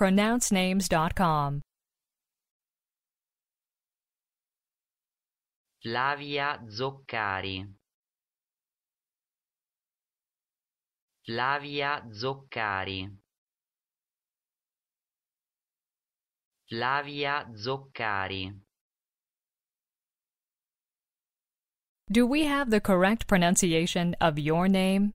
pronouncenames.com. Flavia Zoccari Flavia Zoccari Flavia Zoccari Do we have the correct pronunciation of your name?